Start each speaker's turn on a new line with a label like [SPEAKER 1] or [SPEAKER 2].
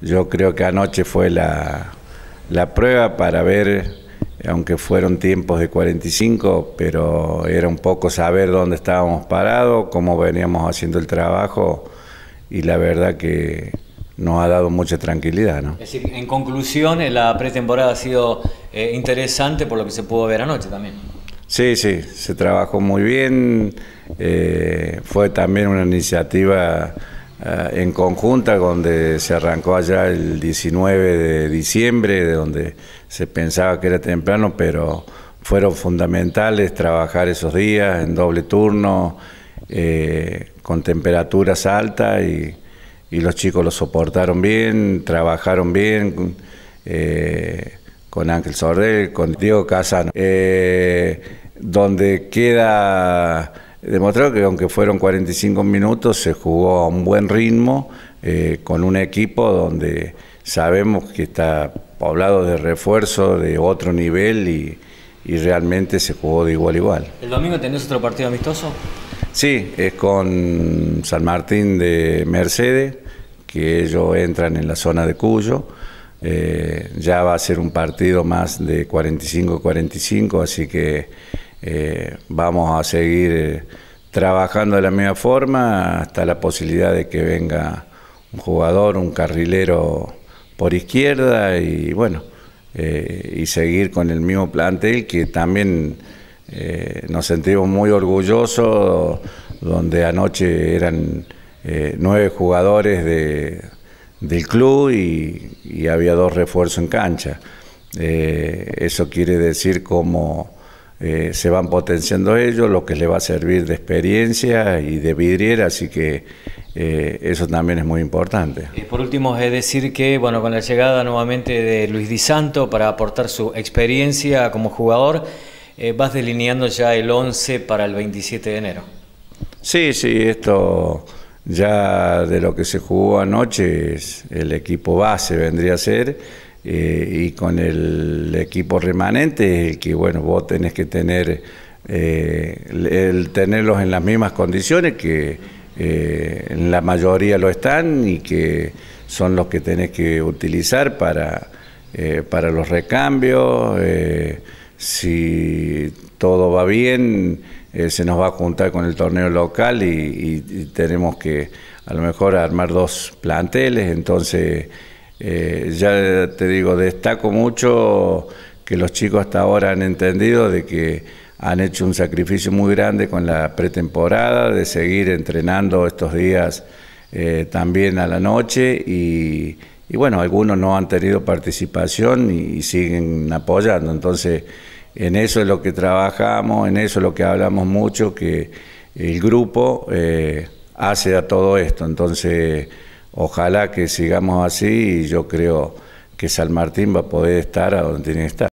[SPEAKER 1] Yo creo que anoche fue la, prueba para ver, aunque fueron tiempos de 45, pero era un poco saber dónde estábamos parados, cómo veníamos haciendo el trabajo y la verdad que nos ha dado mucha tranquilidad. ¿no? Es
[SPEAKER 2] decir, en conclusión, eh, la pretemporada ha sido eh, interesante por lo que se pudo ver anoche también.
[SPEAKER 1] Sí, sí, se trabajó muy bien, eh, fue también una iniciativa eh, en conjunta, donde se arrancó allá el 19 de diciembre, donde se pensaba que era temprano, pero fueron fundamentales trabajar esos días en doble turno, eh, con temperaturas altas y, los chicos lo soportaron bien, trabajaron bien. Eh, con Ángel Sordel, con Diego Casano, donde queda demostró que aunque fueron 45 minutos, se jugó a un buen ritmo, eh, con un equipo donde sabemos que está poblado de refuerzo de otro nivel y, realmente se jugó de igual igual.
[SPEAKER 2] ¿El domingo tenés otro partido amistoso?
[SPEAKER 1] Sí, es con San Martín de Mercedes, que ellos entran en la zona de Cuyo. Eh, ya va a ser un partido más de 45-45, así que eh, vamos a seguir eh, trabajando de la misma forma hasta la posibilidad de que venga un jugador, un carrilero por izquierda y bueno, eh, y seguir con el mismo plantel que también nos sentimos muy orgullosos, donde anoche eran nueve jugadores del club y, y, había dos refuerzos en cancha. eso quiere decir como eh, se van potenciando ellos, lo que le va a servir de experiencia y de vidriera, así que eh, eso también es muy importante.
[SPEAKER 2] Y por último, es decir que, bueno, con la llegada nuevamente de Luis Di Santo para aportar su experiencia como jugador, eh, vas delineando ya el 11 para el 27 de enero.
[SPEAKER 1] Sí, sí, esto ya de lo que se jugó anoche, el equipo base vendría a ser eh, y con el equipo remanente, que bueno, vos tenés que tener, eh, el, tenerlos en las mismas condiciones que eh, la mayoría lo están y que son los que tenés que utilizar para, para los recambios. si todo va bien, se nos va a juntar con el torneo local y, y tenemos que a lo mejor armar dos planteles, entonces eh, ya te digo, destaco mucho que los chicos hasta ahora han entendido de que han hecho un sacrificio muy grande con la pretemporada, de seguir entrenando estos días eh, también a la noche y, bueno, algunos no han tenido participación y, siguen apoyando. Entonces, en eso es lo que trabajamos, en eso es lo que hablamos mucho, que el grupo eh, hace a todo esto. Entonces, Ojalá que sigamos así y yo creo que San Martín va a poder estar a donde tiene que estar.